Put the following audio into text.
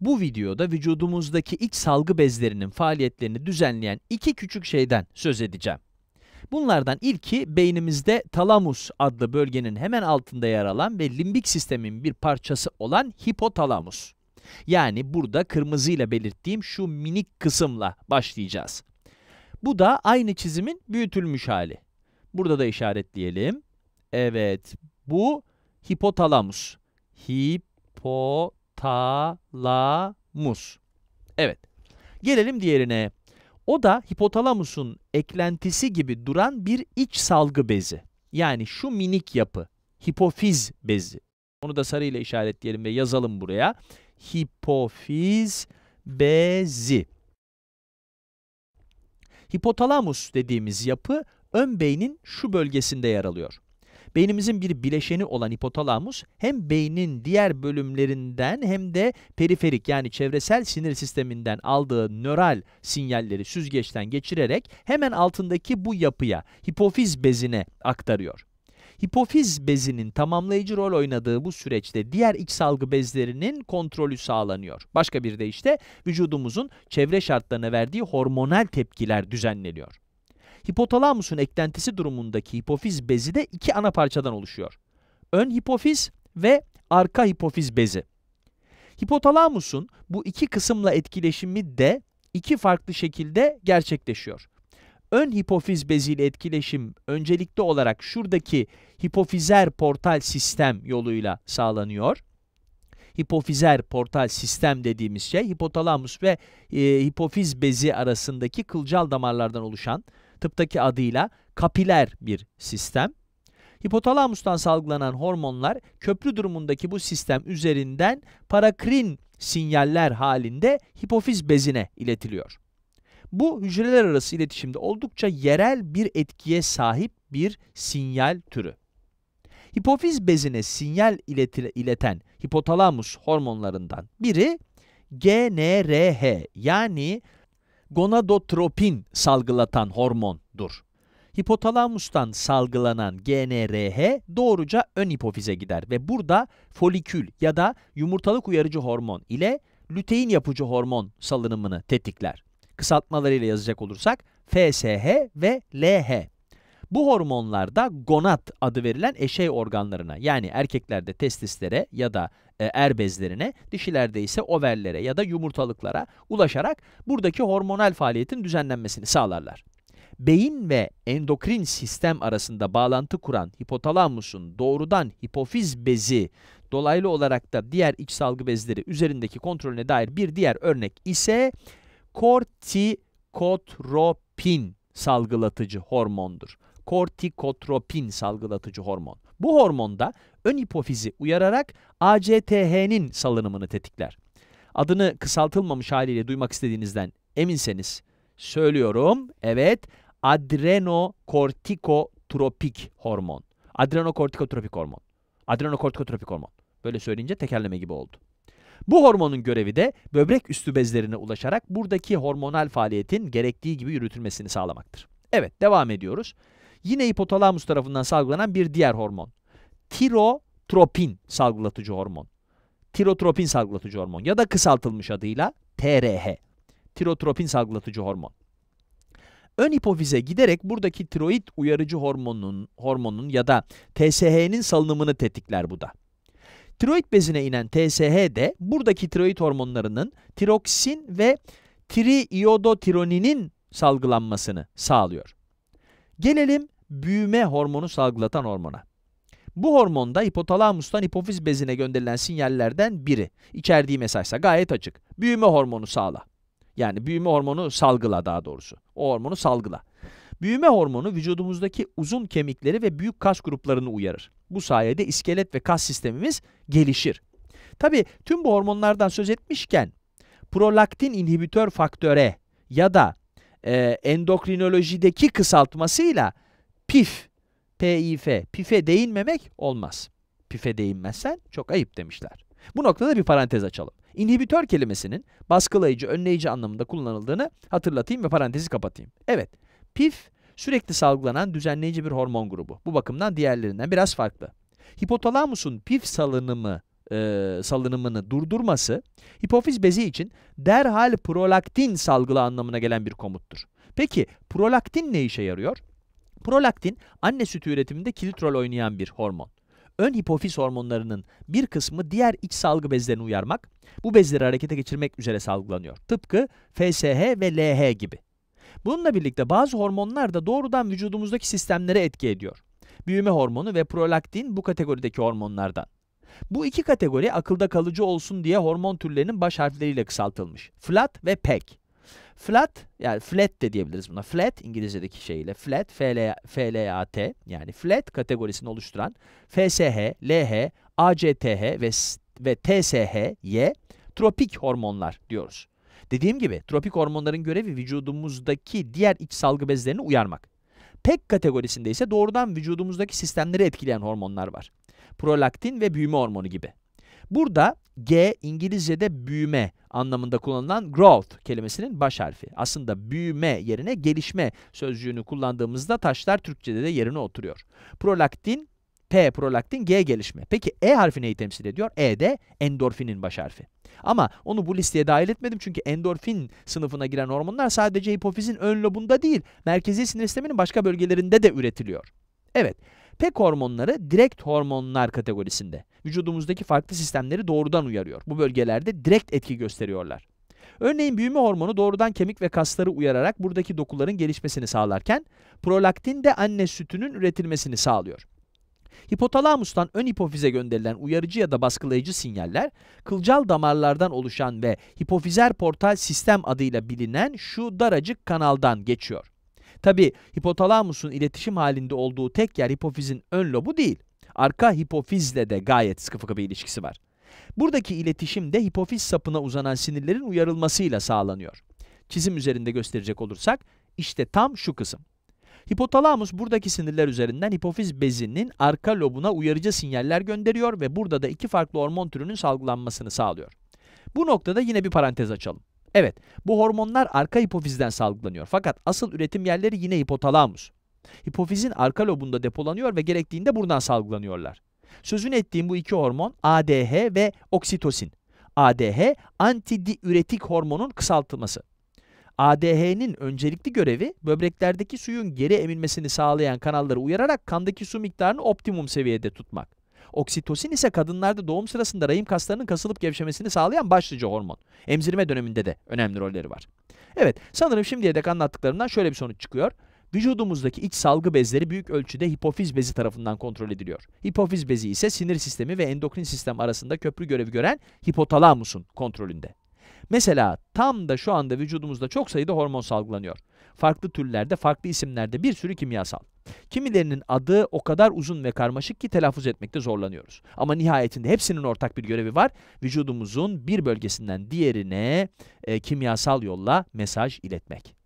Bu videoda vücudumuzdaki iç salgı bezlerinin faaliyetlerini düzenleyen iki küçük şeyden söz edeceğim. Bunlardan ilki beynimizde talamus adlı bölgenin hemen altında yer alan ve limbik sistemin bir parçası olan hipotalamus. Yani burada kırmızıyla belirttiğim şu minik kısımla başlayacağız. Bu da aynı çizimin büyütülmüş hali. Burada da işaretleyelim. Evet, bu hipotalamus. Hipotalamus hipotalamus. Evet. Gelelim diğerine. O da hipotalamusun eklentisi gibi duran bir iç salgı bezi. Yani şu minik yapı, hipofiz bezi. Onu da sarıyla işaretleyelim ve yazalım buraya. Hipofiz bezi. Hipotalamus dediğimiz yapı ön beynin şu bölgesinde yer alıyor. Beynimizin bir bileşeni olan hipotalamus hem beynin diğer bölümlerinden hem de periferik yani çevresel sinir sisteminden aldığı nöral sinyalleri süzgeçten geçirerek hemen altındaki bu yapıya hipofiz bezine aktarıyor. Hipofiz bezinin tamamlayıcı rol oynadığı bu süreçte diğer iç salgı bezlerinin kontrolü sağlanıyor. Başka bir de işte vücudumuzun çevre şartlarına verdiği hormonal tepkiler düzenleniyor. Hipotalamusun eklentisi durumundaki hipofiz bezi de iki ana parçadan oluşuyor. Ön hipofiz ve arka hipofiz bezi. Hipotalamusun bu iki kısımla etkileşimi de iki farklı şekilde gerçekleşiyor. Ön hipofiz beziyle etkileşim öncelikli olarak şuradaki hipofizer portal sistem yoluyla sağlanıyor. Hipofizer portal sistem dediğimiz şey hipotalamus ve e, hipofiz bezi arasındaki kılcal damarlardan oluşan tıptaki adıyla kapiler bir sistem. Hipotalamustan salgılanan hormonlar köprü durumundaki bu sistem üzerinden parakrin sinyaller halinde hipofiz bezine iletiliyor. Bu hücreler arası iletişimde oldukça yerel bir etkiye sahip bir sinyal türü. Hipofiz bezine sinyal ileten hipotalamus hormonlarından biri GNRH yani gonadotropin salgılatan hormondur. Hipotalamustan salgılanan GnRH doğruca ön hipofize gider ve burada folikül ya da yumurtalık uyarıcı hormon ile lütein yapıcı hormon salınımını tetikler. Kısaltmalarıyla yazacak olursak FSH ve LH. Bu hormonlar da gonat adı verilen eşey organlarına yani erkeklerde testislere ya da e, er bezlerine, dişilerde ise overlere ya da yumurtalıklara ulaşarak buradaki hormonal faaliyetin düzenlenmesini sağlarlar. Beyin ve endokrin sistem arasında bağlantı kuran hipotalamusun doğrudan hipofiz bezi dolaylı olarak da diğer iç salgı bezleri üzerindeki kontrolüne dair bir diğer örnek ise kortikotropin salgılatıcı hormondur kortikotropin salgılatıcı hormon. Bu hormonda ön hipofizi uyararak ACTH'nin salınımını tetikler. Adını kısaltılmamış haliyle duymak istediğinizden eminseniz söylüyorum. Evet, adrenokortikotropik hormon. Adrenokortikotropik hormon. Adrenokortikotropik hormon. Böyle söyleyince tekerleme gibi oldu. Bu hormonun görevi de böbrek üstü bezlerine ulaşarak buradaki hormonal faaliyetin gerektiği gibi yürütülmesini sağlamaktır. Evet, devam ediyoruz. Yine hipotalamus tarafından salgılanan bir diğer hormon. Tirotropin salgılatıcı hormon. Tirotropin salgılatıcı hormon ya da kısaltılmış adıyla TRH. Tirotropin salgılatıcı hormon. Ön hipofize giderek buradaki tiroid uyarıcı hormonun, hormonun ya da TSH'nin salınımını tetikler bu da. Tiroid bezine inen TSH de buradaki tiroid hormonlarının tiroksin ve triiodotironinin salgılanmasını sağlıyor. Gelelim büyüme hormonu salgılatan hormona. Bu hormonda hipotalamustan hipofiz bezine gönderilen sinyallerden biri. İçerdiği mesajsa gayet açık. Büyüme hormonu sağla. Yani büyüme hormonu salgıla daha doğrusu. O hormonu salgıla. Büyüme hormonu vücudumuzdaki uzun kemikleri ve büyük kas gruplarını uyarır. Bu sayede iskelet ve kas sistemimiz gelişir. Tabi tüm bu hormonlardan söz etmişken prolaktin inhibitör faktöre ya da e, endokrinolojideki kısaltmasıyla PIF, PIF, PIF'e değinmemek olmaz. PIF'e değinmezsen çok ayıp demişler. Bu noktada bir parantez açalım. İnhibitör kelimesinin baskılayıcı, önleyici anlamında kullanıldığını hatırlatayım ve parantezi kapatayım. Evet, PIF sürekli salgılanan düzenleyici bir hormon grubu. Bu bakımdan diğerlerinden biraz farklı. Hipotalamusun PIF salınımı e, salınımını durdurması hipofiz bezi için derhal prolaktin salgılı anlamına gelen bir komuttur. Peki prolaktin ne işe yarıyor? Prolaktin anne sütü üretiminde kilit rol oynayan bir hormon. Ön hipofiz hormonlarının bir kısmı diğer iç salgı bezlerini uyarmak, bu bezleri harekete geçirmek üzere salgılanıyor. Tıpkı FSH ve LH gibi. Bununla birlikte bazı hormonlar da doğrudan vücudumuzdaki sistemlere etki ediyor. Büyüme hormonu ve prolaktin bu kategorideki hormonlardan. Bu iki kategori akılda kalıcı olsun diye hormon türlerinin baş harfleriyle kısaltılmış. Flat ve PEC. Flat yani flat de diyebiliriz buna. Flat İngilizce'deki şeyle flat F L A T yani flat kategorisini oluşturan FSH, LH, ACTH ve ve TSHY tropik hormonlar diyoruz. Dediğim gibi tropik hormonların görevi vücudumuzdaki diğer iç salgı bezlerini uyarmak. PEK kategorisinde ise doğrudan vücudumuzdaki sistemleri etkileyen hormonlar var prolaktin ve büyüme hormonu gibi. Burada G İngilizce'de büyüme anlamında kullanılan growth kelimesinin baş harfi. Aslında büyüme yerine gelişme sözcüğünü kullandığımızda taşlar Türkçe'de de yerine oturuyor. Prolaktin P prolaktin, G gelişme. Peki E harfi neyi temsil ediyor? E de endorfinin baş harfi. Ama onu bu listeye dahil etmedim çünkü endorfin sınıfına giren hormonlar sadece hipofizin ön lobunda değil, merkezi sinir sisteminin başka bölgelerinde de üretiliyor. Evet, Pek hormonları direkt hormonlar kategorisinde. Vücudumuzdaki farklı sistemleri doğrudan uyarıyor. Bu bölgelerde direkt etki gösteriyorlar. Örneğin büyüme hormonu doğrudan kemik ve kasları uyararak buradaki dokuların gelişmesini sağlarken prolaktin de anne sütünün üretilmesini sağlıyor. Hipotalamustan ön hipofize gönderilen uyarıcı ya da baskılayıcı sinyaller, kılcal damarlardan oluşan ve hipofizer portal sistem adıyla bilinen şu daracık kanaldan geçiyor. Tabi hipotalamusun iletişim halinde olduğu tek yer hipofizin ön lobu değil. Arka hipofizle de gayet sıkı fıkı bir ilişkisi var. Buradaki iletişim de hipofiz sapına uzanan sinirlerin uyarılmasıyla sağlanıyor. Çizim üzerinde gösterecek olursak işte tam şu kısım. Hipotalamus buradaki sinirler üzerinden hipofiz bezinin arka lobuna uyarıcı sinyaller gönderiyor ve burada da iki farklı hormon türünün salgılanmasını sağlıyor. Bu noktada yine bir parantez açalım. Evet, bu hormonlar arka hipofizden salgılanıyor. Fakat asıl üretim yerleri yine hipotalamus. Hipofizin arka lobunda depolanıyor ve gerektiğinde buradan salgılanıyorlar. Sözünü ettiğim bu iki hormon ADH ve oksitosin. ADH, antidiüretik hormonun kısaltılması. ADH'nin öncelikli görevi böbreklerdeki suyun geri emilmesini sağlayan kanalları uyararak kandaki su miktarını optimum seviyede tutmak. Oksitosin ise kadınlarda doğum sırasında rahim kaslarının kasılıp gevşemesini sağlayan başlıca hormon. Emzirme döneminde de önemli rolleri var. Evet, sanırım şimdiye dek anlattıklarımdan şöyle bir sonuç çıkıyor. Vücudumuzdaki iç salgı bezleri büyük ölçüde hipofiz bezi tarafından kontrol ediliyor. Hipofiz bezi ise sinir sistemi ve endokrin sistem arasında köprü görevi gören hipotalamusun kontrolünde. Mesela tam da şu anda vücudumuzda çok sayıda hormon salgılanıyor farklı türlerde, farklı isimlerde bir sürü kimyasal. Kimilerinin adı o kadar uzun ve karmaşık ki telaffuz etmekte zorlanıyoruz. Ama nihayetinde hepsinin ortak bir görevi var. Vücudumuzun bir bölgesinden diğerine e, kimyasal yolla mesaj iletmek.